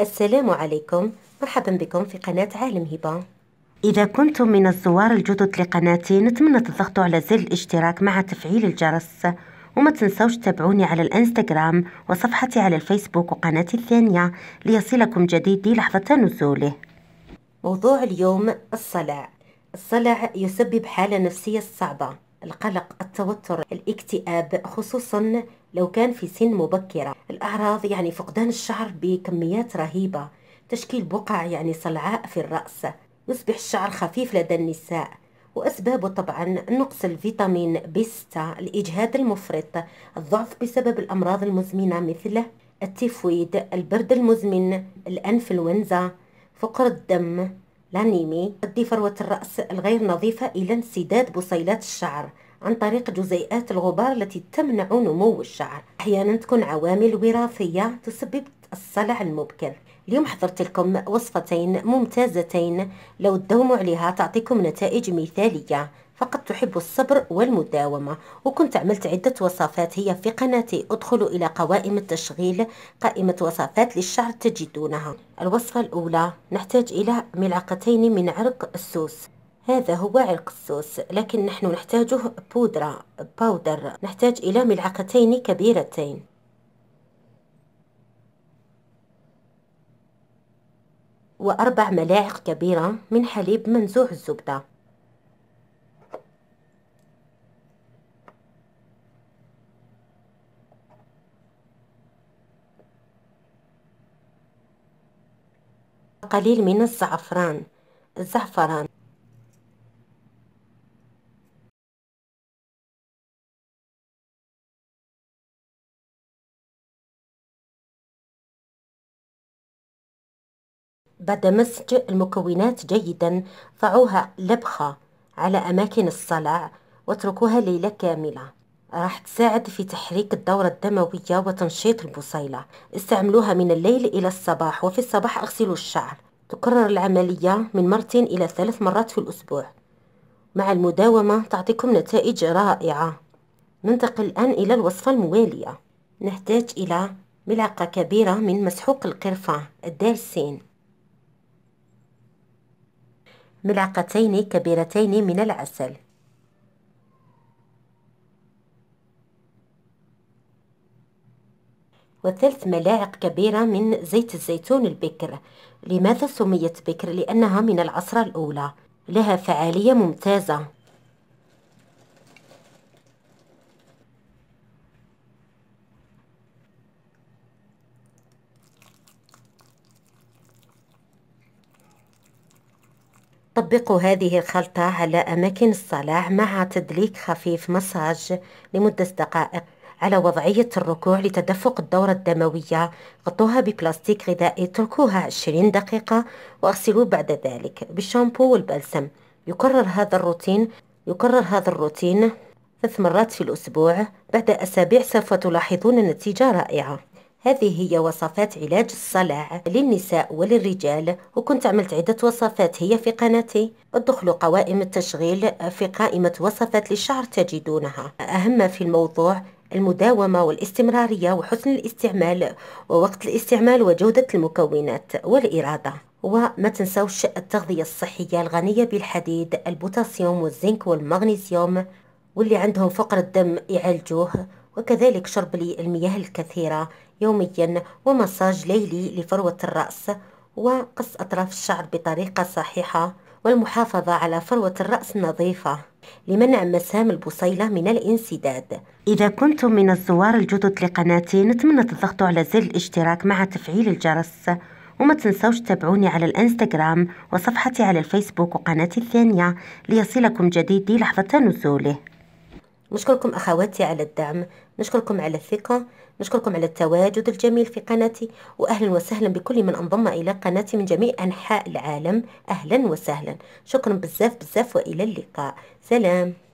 السلام عليكم مرحبا بكم في قناة عالم هبة إذا كنتم من الزوار الجدد لقناتي نتمنى تضغطوا على زر الاشتراك مع تفعيل الجرس وما تنسوش تتابعوني على الانستغرام وصفحتي على الفيسبوك وقناتي الثانية ليصلكم جديدي لحظة نزوله موضوع اليوم الصلع الصلع يسبب حالة نفسية صعبة القلق التوتر الاكتئاب خصوصا لو كان في سن مبكرة الأعراض يعني فقدان الشعر بكميات رهيبة تشكيل بقع يعني صلعاء في الرأس يصبح الشعر خفيف لدى النساء وأسبابه طبعا نقص الفيتامين بي 6 الإجهاد المفرط الضعف بسبب الأمراض المزمنة مثل التيفويد البرد المزمن الأنفلونزا فقر الدم لانيمي تؤدي فروة الرأس الغير نظيفة إلى انسداد بصيلات الشعر عن طريق جزيئات الغبار التي تمنع نمو الشعر أحيانا تكون عوامل وراثية تسبب الصلع المبكر اليوم حضرت لكم وصفتين ممتازتين لو تدوموا عليها تعطيكم نتائج مثالية فقد تحب الصبر والمداومة وكنت عملت عدة وصفات هي في قناتي ادخلوا إلى قوائم التشغيل قائمة وصفات للشعر تجدونها الوصفة الأولى نحتاج إلى ملعقتين من عرق السوس هذا هو عرق السوس لكن نحن نحتاجه بودرة باودر نحتاج إلى ملعقتين كبيرتين وأربع ملاعق كبيرة من حليب منزوع الزبدة قليل من الزعفران الزعفران بعد مزج المكونات جيدا ضعوها لبخة على أماكن الصلع واتركوها ليلة كاملة راح تساعد في تحريك الدورة الدموية وتنشيط البصيلة استعملوها من الليل إلى الصباح وفي الصباح أغسلوا الشعر تكرر العملية من مرتين إلى ثلاث مرات في الأسبوع مع المداومة تعطيكم نتائج رائعة ننتقل الآن إلى الوصفة الموالية نحتاج إلى ملعقة كبيرة من مسحوق القرفة الدارسين ملعقتين كبيرتين من العسل وثلث ملاعق كبيرة من زيت الزيتون البكر لماذا سميت بكر؟ لأنها من العصرة الأولى لها فعالية ممتازة طبقوا هذه الخلطة على أماكن الصلاع مع تدليك خفيف مساج لمدة دقائق على وضعية الركوع لتدفق الدورة الدموية غطوها ببلاستيك غذائي اتركوها 20 دقيقة واغسلوا بعد ذلك بالشامبو والبلسم يكرر هذا الروتين يكرر هذا الروتين ثلاث مرات في الأسبوع بعد أسابيع سوف تلاحظون نتيجة رائعة هذه هي وصفات علاج الصلع للنساء وللرجال وكنت عملت عدة وصفات هي في قناتي ادخلوا قوائم التشغيل في قائمة وصفات للشعر تجدونها أهم في الموضوع المداومة والاستمرارية وحسن الاستعمال ووقت الاستعمال وجودة المكونات والإرادة وما تنسوش التغذية الصحية الغنية بالحديد البوتاسيوم والزنك والمغنيسيوم واللي عندهم فقر الدم يعالجوه وكذلك شرب المياه الكثيرة يوميا ومساج ليلي لفروة الرأس وقص أطراف الشعر بطريقة صحيحة والمحافظة على فروة الرأس النظيفة لمنع مسام البصيلة من الانسداد إذا كنتم من الزوار الجدد لقناتي نتمنى تضغطوا على زر الاشتراك مع تفعيل الجرس وما تنسوش تتابعوني على الانستغرام وصفحتي على الفيسبوك وقناتي الثانية ليصلكم جديدي لحظة نزوله نشكركم أخواتي على الدعم نشكركم على الثقة نشكركم على التواجد الجميل في قناتي وأهلا وسهلا بكل من انضم إلى قناتي من جميع أنحاء العالم أهلا وسهلا شكرا بزاف بزاف وإلى اللقاء سلام